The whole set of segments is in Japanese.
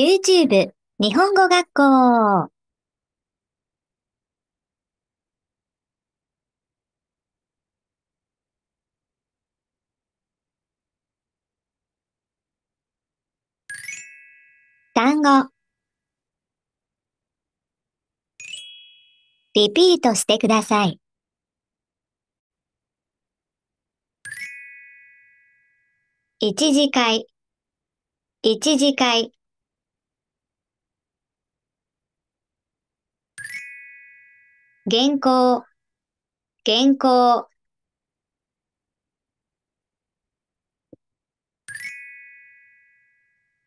YouTube 日本語学校単語リピートしてください。一次会一次会原稿、原稿。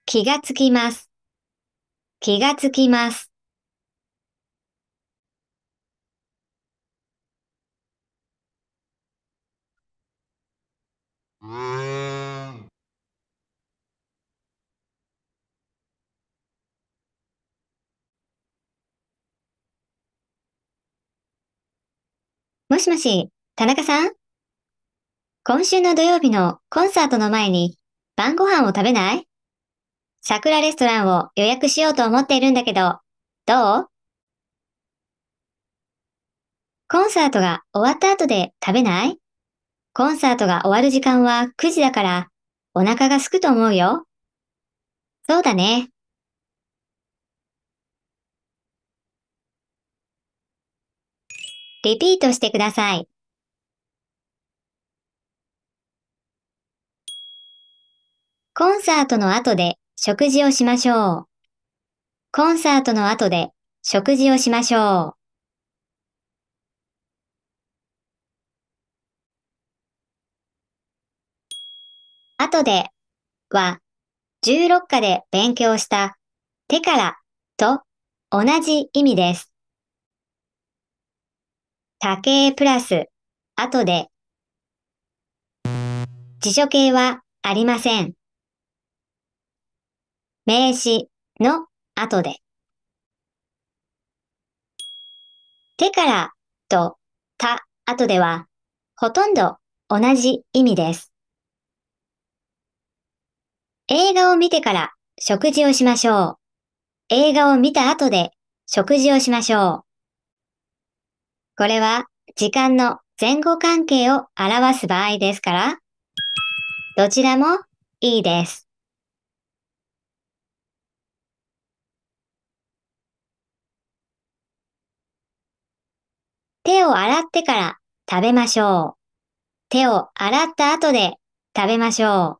気がつきます。気がつきます。もしもし、田中さん今週の土曜日のコンサートの前に晩ご飯を食べない桜レストランを予約しようと思っているんだけど、どうコンサートが終わった後で食べないコンサートが終わる時間は9時だからお腹が空くと思うよ。そうだね。リピートしてください。コンサートの後で食事をしましょう。コンサートの後で食事をしましょう。後では16課で勉強した手からと同じ意味です。多形プラス、後で。辞書形はありません。名詞の後で。手からとた後ではほとんど同じ意味です。映画を見てから食事をしましょう。映画を見た後で食事をしましょう。これは時間の前後関係を表す場合ですから、どちらもいいです。手を洗ってから食べましょう。手を洗った後で食べましょう。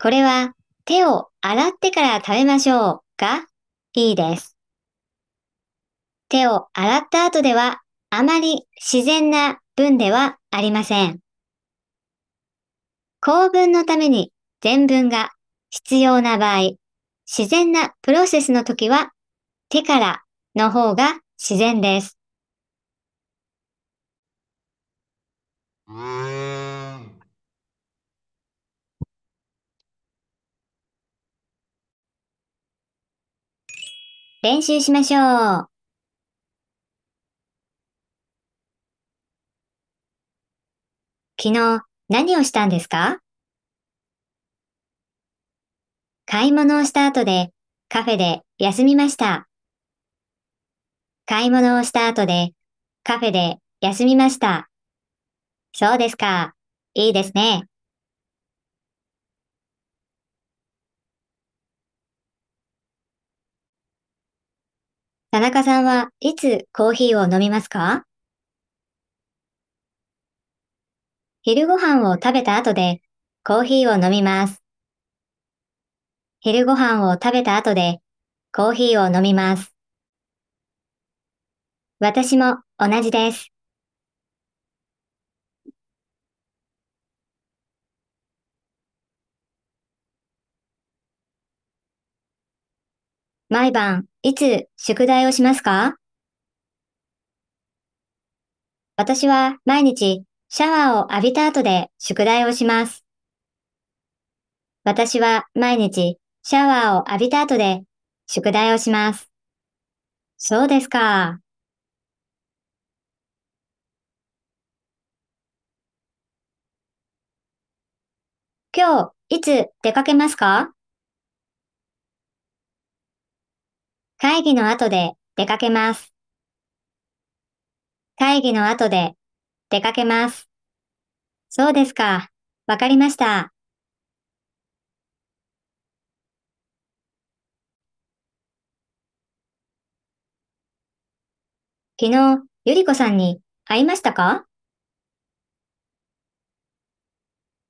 これは手を洗ってから食べましょうがいいです。手を洗った後ではあまり自然な文ではありません。構文のために全文が必要な場合、自然なプロセスの時は手からの方が自然です。練習しましょう。昨日何をしたんですか買い物をした後でカフェで休みました。買い物をした後でカフェで休みました。そうですか。いいですね。田中さんはいつコーヒーを飲みますか昼ご飯を食べた後でコーヒーを飲みます。昼ご飯を食べた後でコーヒーを飲みます。私も同じです。毎晩、いつ宿題をしますか私は毎日シャワーを浴びた後で宿題をします。私は毎日シャワーを浴びた後で宿題をします。そうですか。今日いつ出かけますか会議の後で出かけます。会議の後で出かけます。そうですか。わかりました。昨日、ゆりこさんに会いましたか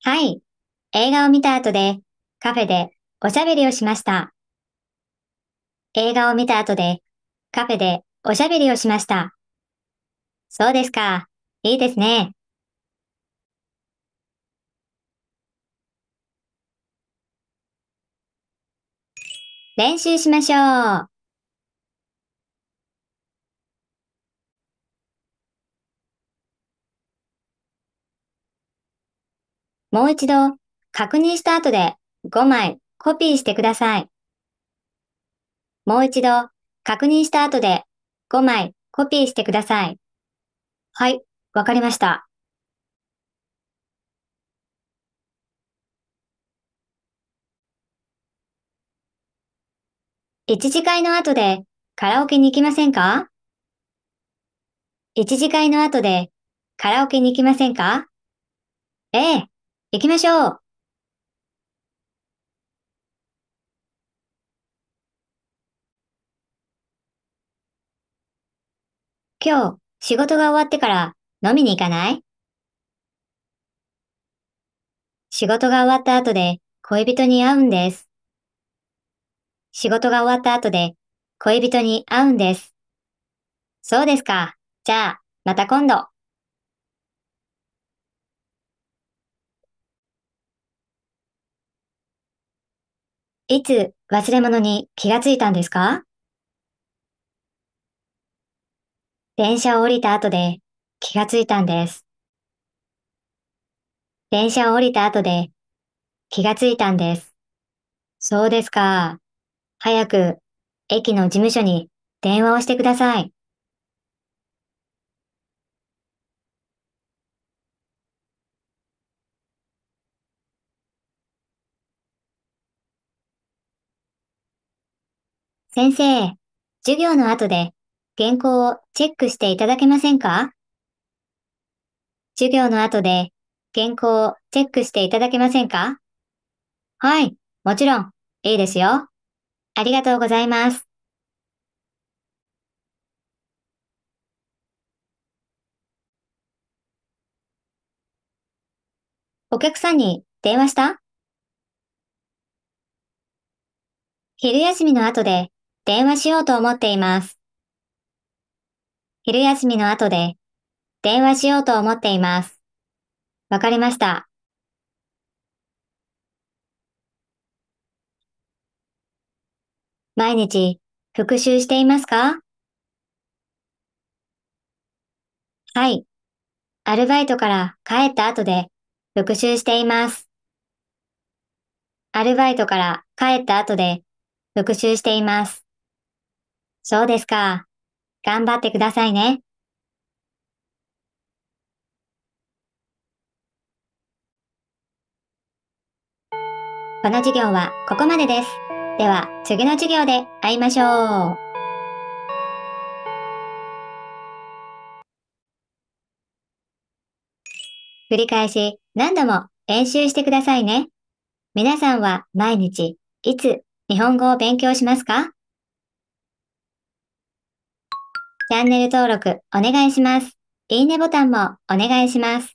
はい。映画を見た後で、カフェでおしゃべりをしました。映画を見た後で、カフェでおしゃべりをしました。そうですか。いいですね。練習しましょう。もう一度確認した後で5枚コピーしてください。もう一度確認した後で5枚コピーしてください。はい。わかりました。一次会の後でカラオケに行きませんか一次会の後でカラオケに行きませんかええ、行きましょう。今日仕事が終わってから飲みに行かない仕事が終わった後で恋人に会うんです。仕事が終わった後で恋人に会うんです。そうですか。じゃあ、また今度。いつ忘れ物に気がついたんですか電車を降りた後で気がついたんです。電車を降りた後で気がついたんです。そうですか。早く駅の事務所に電話をしてください。先生、授業の後で原稿をチェックしていただけませんか授業の後で原稿をチェックしていただけませんかはい、もちろん、いいですよ。ありがとうございます。お客さんに電話した昼休みの後で電話しようと思っています。昼休みの後で電話しようと思っています。わかりました。毎日復習していますかはい。アルバイトから帰った後で復習しています。アルバイトから帰った後で復習しています。そうですか。頑張ってくださいね。この授業はここまでです。では、次の授業で会いましょう。繰り返し何度も練習してくださいね。皆さんは毎日いつ日本語を勉強しますかチャンネル登録お願いします。いいねボタンもお願いします。